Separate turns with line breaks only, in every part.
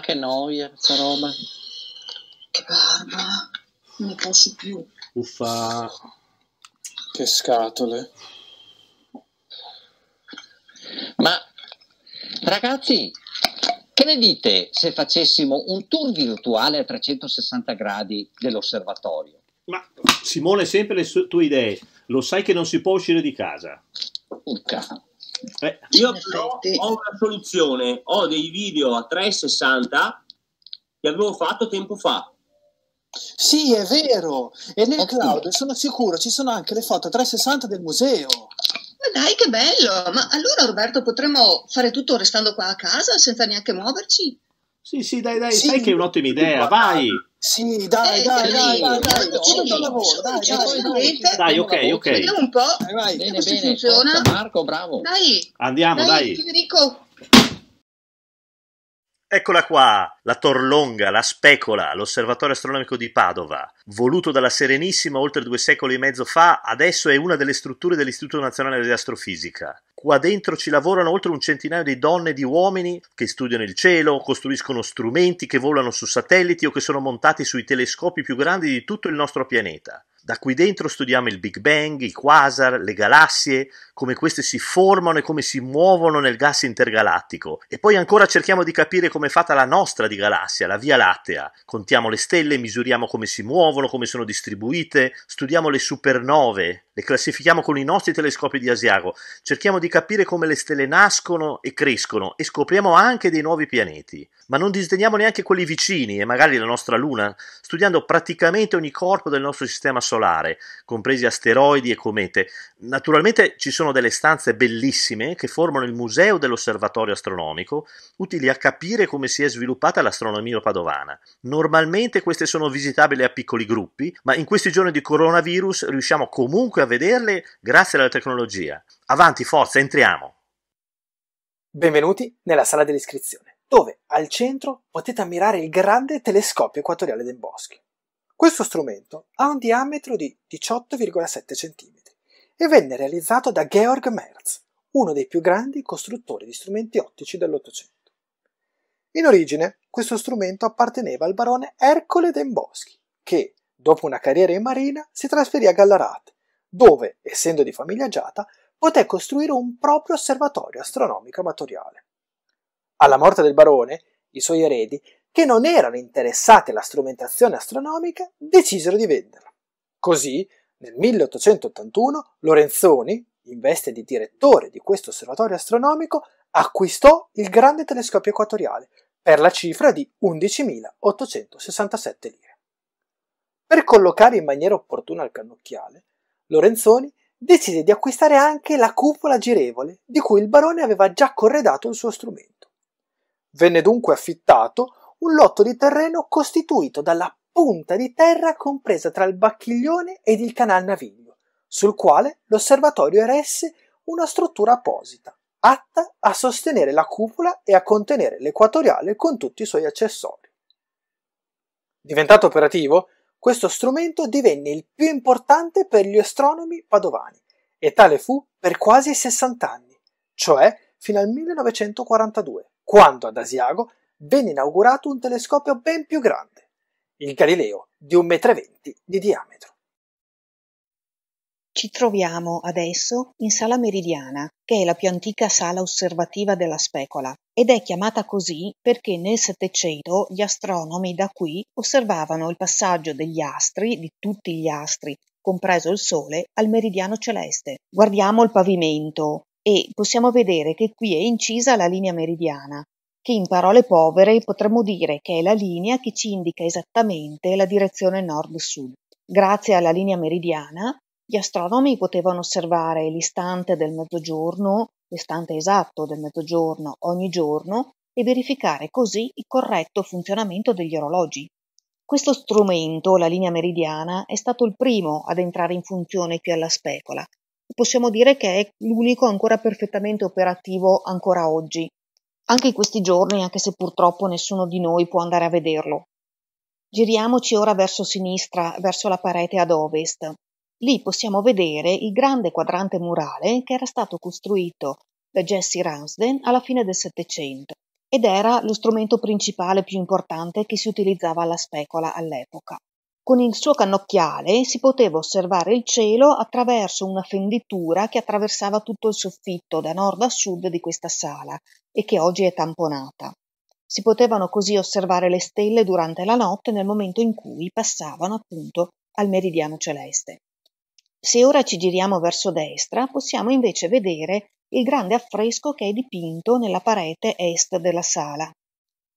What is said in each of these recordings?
Ma che noia questa roba.
Che barba. Non ne posso più.
Uffa.
Che scatole. Ma ragazzi, che ne dite se facessimo un tour virtuale a 360 gradi dell'osservatorio? Ma
Simone, sempre le sue, tue idee. Lo sai che non si può uscire di casa. Urca. Eh, io però ho una soluzione, ho dei video a 360 che avevo fatto
tempo fa. Sì, è vero. E nel eh, cloud sono sicuro ci sono anche le
foto a 360 del museo.
Ma dai,
che bello! Ma allora, Roberto, potremmo fare tutto restando qua a casa senza neanche muoverci? Sì, sì, dai, dai, sì. sai che è
un'ottima idea, vai! Sì, dai, eh, dai, dai, dai, dai, dai,
lavoro, dai, dai,
dai, ok, ok. Vediamo
un po' Vai, bene, bene, funziona. Marco, bravo. Dai,
andiamo, dai.
Federico.
Eccola qua, la Torlonga, la Specola, l'osservatorio astronomico di Padova, voluto dalla Serenissima oltre due secoli e mezzo fa, adesso è una delle strutture dell'Istituto Nazionale di Astrofisica. Qua dentro ci lavorano oltre un centinaio di donne e di uomini che studiano il cielo, costruiscono strumenti che volano su satelliti o che sono montati sui telescopi più grandi di tutto il nostro pianeta. Da qui dentro studiamo il Big Bang, i quasar, le galassie, come queste si formano e come si muovono nel gas intergalattico. E poi ancora cerchiamo di capire come è fatta la nostra di galassia, la Via Lattea. Contiamo le stelle, misuriamo come si muovono, come sono distribuite, studiamo le supernove, le classifichiamo con i nostri telescopi di Asiago, cerchiamo di capire come le stelle nascono e crescono e scopriamo anche dei nuovi pianeti. Ma non disdegniamo neanche quelli vicini e magari la nostra Luna, studiando praticamente ogni corpo del nostro sistema solare, compresi asteroidi e comete. Naturalmente ci sono delle stanze bellissime che formano il museo dell'osservatorio astronomico, utili a capire come si è sviluppata l'astronomia padovana. Normalmente queste sono visitabili a piccoli gruppi, ma in questi giorni di coronavirus riusciamo comunque
a vederle grazie alla tecnologia. Avanti, forza, entriamo! Benvenuti nella sala dell'iscrizione, dove al centro potete ammirare il grande telescopio equatoriale del Boschi. Questo strumento ha un diametro di 18,7 cm e venne realizzato da Georg Merz, uno dei più grandi costruttori di strumenti ottici dell'Ottocento. In origine, questo strumento apparteneva al barone Ercole Den Boschi, che, dopo una carriera in marina, si trasferì a Gallarate, dove, essendo di famiglia agiata, poté costruire un proprio osservatorio astronomico amatoriale. Alla morte del barone, i suoi eredi, che non erano interessati alla strumentazione astronomica, decisero di venderla. Così, nel 1881, Lorenzoni, in veste di direttore di questo osservatorio astronomico, acquistò il grande telescopio equatoriale per la cifra di 11.867 lire. Per collocare in maniera opportuna il cannocchiale, Lorenzoni decise di acquistare anche la cupola girevole di cui il barone aveva già corredato il suo strumento. Venne dunque affittato un lotto di terreno costituito dalla punta di terra compresa tra il Bacchiglione ed il Canal Naviglio, sul quale l'osservatorio eresse una struttura apposita, atta a sostenere la cupola e a contenere l'equatoriale con tutti i suoi accessori. Diventato operativo, questo strumento divenne il più importante per gli astronomi padovani e tale fu per quasi 60 anni, cioè fino al 1942, quando ad Asiago venne inaugurato un telescopio ben più grande, il Galileo di 1,20 m
di diametro. Ci troviamo adesso in Sala Meridiana, che è la più antica sala osservativa della specola, ed è chiamata così perché nel Settecento gli astronomi da qui osservavano il passaggio degli astri, di tutti gli astri, compreso il Sole, al meridiano celeste. Guardiamo il pavimento e possiamo vedere che qui è incisa la linea meridiana, che in parole povere potremmo dire che è la linea che ci indica esattamente la direzione nord-sud. Grazie alla linea meridiana gli astronomi potevano osservare l'istante del mezzogiorno, l'istante esatto del mezzogiorno ogni giorno e verificare così il corretto funzionamento degli orologi. Questo strumento, la linea meridiana, è stato il primo ad entrare in funzione qui alla specola possiamo dire che è l'unico ancora perfettamente operativo ancora oggi, anche in questi giorni, anche se purtroppo nessuno di noi può andare a vederlo. Giriamoci ora verso sinistra, verso la parete ad ovest, Lì possiamo vedere il grande quadrante murale che era stato costruito da Jesse Ramsden alla fine del Settecento ed era lo strumento principale più importante che si utilizzava alla specola all'epoca. Con il suo cannocchiale si poteva osservare il cielo attraverso una fenditura che attraversava tutto il soffitto da nord a sud di questa sala e che oggi è tamponata. Si potevano così osservare le stelle durante la notte nel momento in cui passavano appunto al meridiano celeste. Se ora ci giriamo verso destra, possiamo invece vedere il grande affresco che è dipinto nella parete est della sala.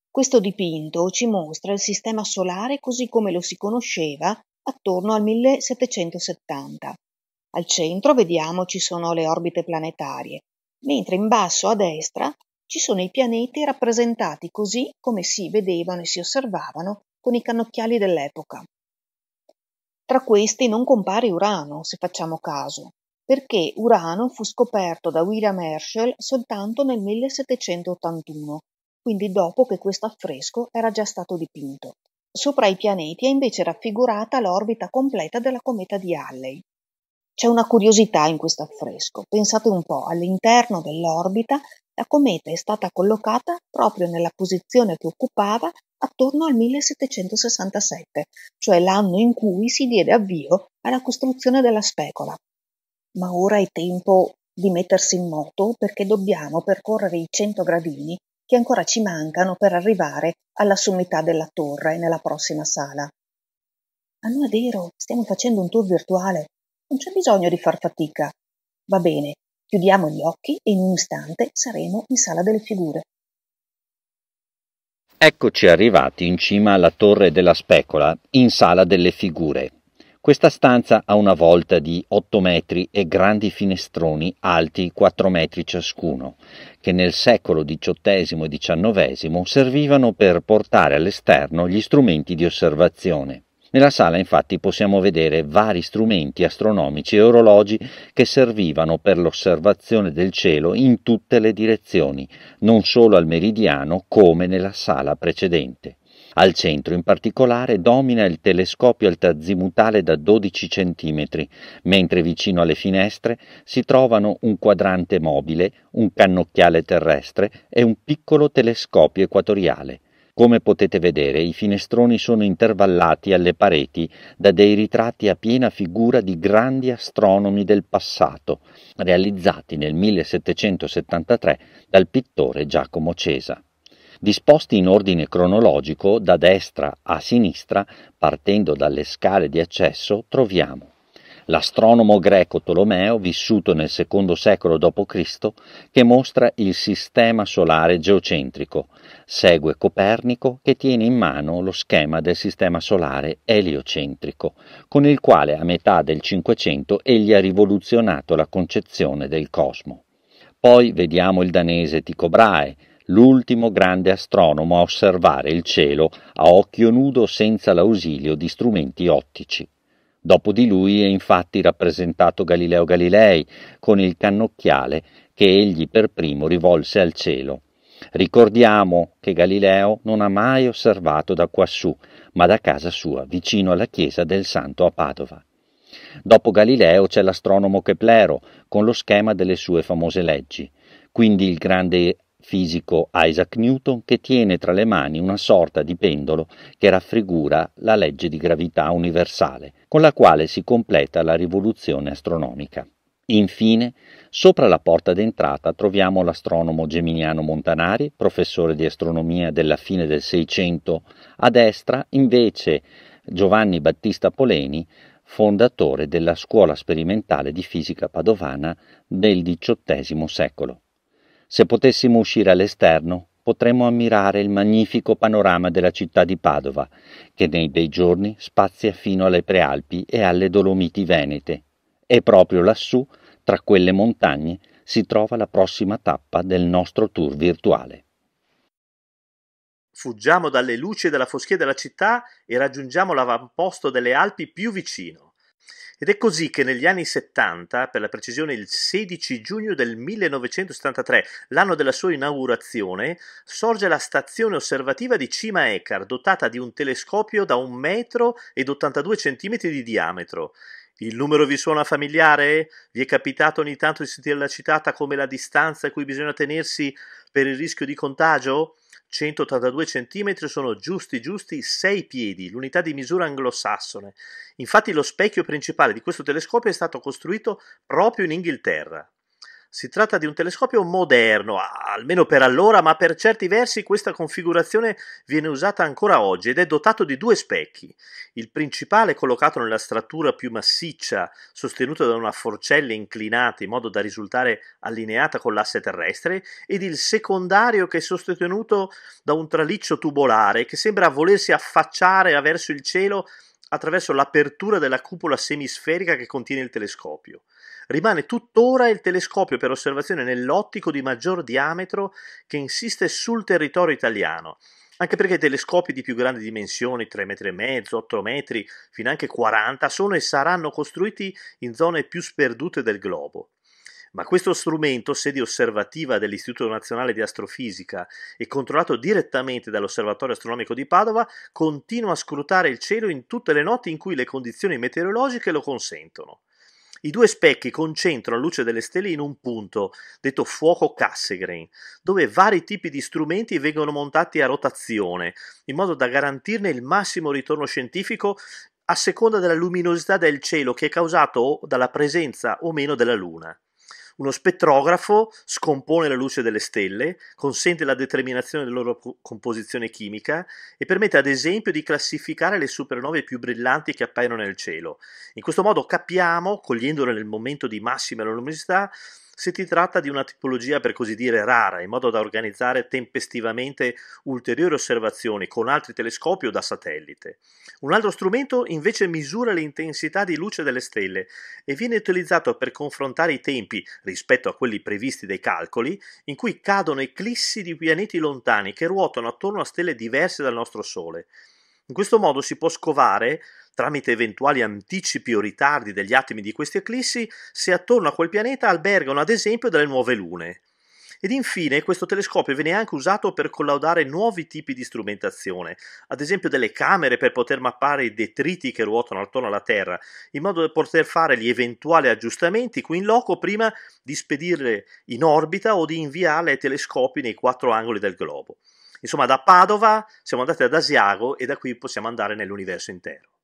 Questo dipinto ci mostra il sistema solare così come lo si conosceva attorno al 1770. Al centro, vediamo, ci sono le orbite planetarie, mentre in basso a destra ci sono i pianeti rappresentati così come si vedevano e si osservavano con i cannocchiali dell'epoca. Tra questi non compare Urano, se facciamo caso, perché Urano fu scoperto da William Herschel soltanto nel 1781, quindi dopo che questo affresco era già stato dipinto. Sopra i pianeti è invece raffigurata l'orbita completa della cometa di Halley. C'è una curiosità in questo affresco. Pensate un po', all'interno dell'orbita la cometa è stata collocata proprio nella posizione che occupava attorno al 1767, cioè l'anno in cui si diede avvio alla costruzione della specola. Ma ora è tempo di mettersi in moto perché dobbiamo percorrere i 100 gradini che ancora ci mancano per arrivare alla sommità della torre nella prossima sala. Ah no, è vero, stiamo facendo un tour virtuale. Non c'è bisogno di far fatica. Va bene, Chiudiamo gli occhi e in un istante saremo in sala delle figure.
Eccoci arrivati in cima alla torre della specola, in sala delle figure. Questa stanza ha una volta di 8 metri e grandi finestroni alti 4 metri ciascuno, che nel secolo XVIII e XIX servivano per portare all'esterno gli strumenti di osservazione. Nella sala infatti possiamo vedere vari strumenti astronomici e orologi che servivano per l'osservazione del cielo in tutte le direzioni, non solo al meridiano come nella sala precedente. Al centro in particolare domina il telescopio altazimutale da 12 cm, mentre vicino alle finestre si trovano un quadrante mobile, un cannocchiale terrestre e un piccolo telescopio equatoriale. Come potete vedere, i finestroni sono intervallati alle pareti da dei ritratti a piena figura di grandi astronomi del passato, realizzati nel 1773 dal pittore Giacomo Cesa. Disposti in ordine cronologico da destra a sinistra, partendo dalle scale di accesso, troviamo l'astronomo greco Tolomeo, vissuto nel secondo secolo d.C., che mostra il sistema solare geocentrico, segue Copernico che tiene in mano lo schema del sistema solare eliocentrico, con il quale a metà del Cinquecento egli ha rivoluzionato la concezione del cosmo. Poi vediamo il danese Tycho Brahe, l'ultimo grande astronomo a osservare il cielo a occhio nudo senza l'ausilio di strumenti ottici. Dopo di lui è infatti rappresentato Galileo Galilei con il cannocchiale che egli per primo rivolse al cielo. Ricordiamo che Galileo non ha mai osservato da quassù, ma da casa sua, vicino alla chiesa del Santo a Padova. Dopo Galileo c'è l'astronomo Keplero, con lo schema delle sue famose leggi. Quindi il grande fisico Isaac Newton che tiene tra le mani una sorta di pendolo che raffigura la legge di gravità universale, con la quale si completa la rivoluzione astronomica. Infine, sopra la porta d'entrata troviamo l'astronomo Geminiano Montanari, professore di astronomia della fine del Seicento, a destra invece Giovanni Battista Poleni, fondatore della Scuola Sperimentale di Fisica Padovana del XVIII secolo. Se potessimo uscire all'esterno, potremmo ammirare il magnifico panorama della città di Padova, che nei bei giorni spazia fino alle Prealpi e alle Dolomiti Venete. E proprio lassù, tra quelle montagne, si trova la prossima tappa del nostro tour virtuale.
Fuggiamo dalle luci e dalla foschia della città e raggiungiamo l'avamposto delle Alpi più vicino. Ed è così che negli anni 70, per la precisione il 16 giugno del 1973, l'anno della sua inaugurazione, sorge la stazione osservativa di Cima Ekar, dotata di un telescopio da 1 metro ed 82 centimetri di diametro. Il numero vi suona familiare? Vi è capitato ogni tanto di sentirla citata come la distanza a cui bisogna tenersi per il rischio di contagio? 182 cm sono giusti giusti 6 piedi, l'unità di misura anglosassone. Infatti lo specchio principale di questo telescopio è stato costruito proprio in Inghilterra. Si tratta di un telescopio moderno, almeno per allora, ma per certi versi questa configurazione viene usata ancora oggi ed è dotato di due specchi. Il principale, collocato nella struttura più massiccia, sostenuto da una forcella inclinata in modo da risultare allineata con l'asse terrestre, ed il secondario che è sostenuto da un traliccio tubolare che sembra volersi affacciare verso il cielo attraverso l'apertura della cupola semisferica che contiene il telescopio. Rimane tuttora il telescopio per osservazione nell'ottico di maggior diametro che insiste sul territorio italiano, anche perché i telescopi di più grandi dimensioni, 3,5 m, 8 m, fino anche 40, sono e saranno costruiti in zone più sperdute del globo ma questo strumento, sede osservativa dell'Istituto Nazionale di Astrofisica e controllato direttamente dall'Osservatorio Astronomico di Padova, continua a scrutare il cielo in tutte le notti in cui le condizioni meteorologiche lo consentono. I due specchi concentrano la luce delle stelle in un punto, detto fuoco Cassegrain, dove vari tipi di strumenti vengono montati a rotazione, in modo da garantirne il massimo ritorno scientifico a seconda della luminosità del cielo che è causato dalla presenza o meno della Luna. Uno spettrografo scompone la luce delle stelle, consente la determinazione della loro composizione chimica e permette ad esempio di classificare le supernove più brillanti che appaiono nel cielo. In questo modo capiamo, cogliendole nel momento di massima luminosità, se ti tratta di una tipologia per così dire rara, in modo da organizzare tempestivamente ulteriori osservazioni con altri telescopi o da satellite. Un altro strumento invece misura l'intensità di luce delle stelle e viene utilizzato per confrontare i tempi rispetto a quelli previsti dai calcoli in cui cadono eclissi di pianeti lontani che ruotano attorno a stelle diverse dal nostro Sole. In questo modo si può scovare tramite eventuali anticipi o ritardi degli atomi di queste eclissi, se attorno a quel pianeta albergano ad esempio delle nuove lune. Ed infine questo telescopio viene anche usato per collaudare nuovi tipi di strumentazione, ad esempio delle camere per poter mappare i detriti che ruotano attorno alla Terra, in modo da poter fare gli eventuali aggiustamenti qui in loco prima di spedirle in orbita o di inviarle ai telescopi nei quattro angoli del globo. Insomma, da Padova siamo andati ad Asiago e da qui possiamo andare nell'universo intero.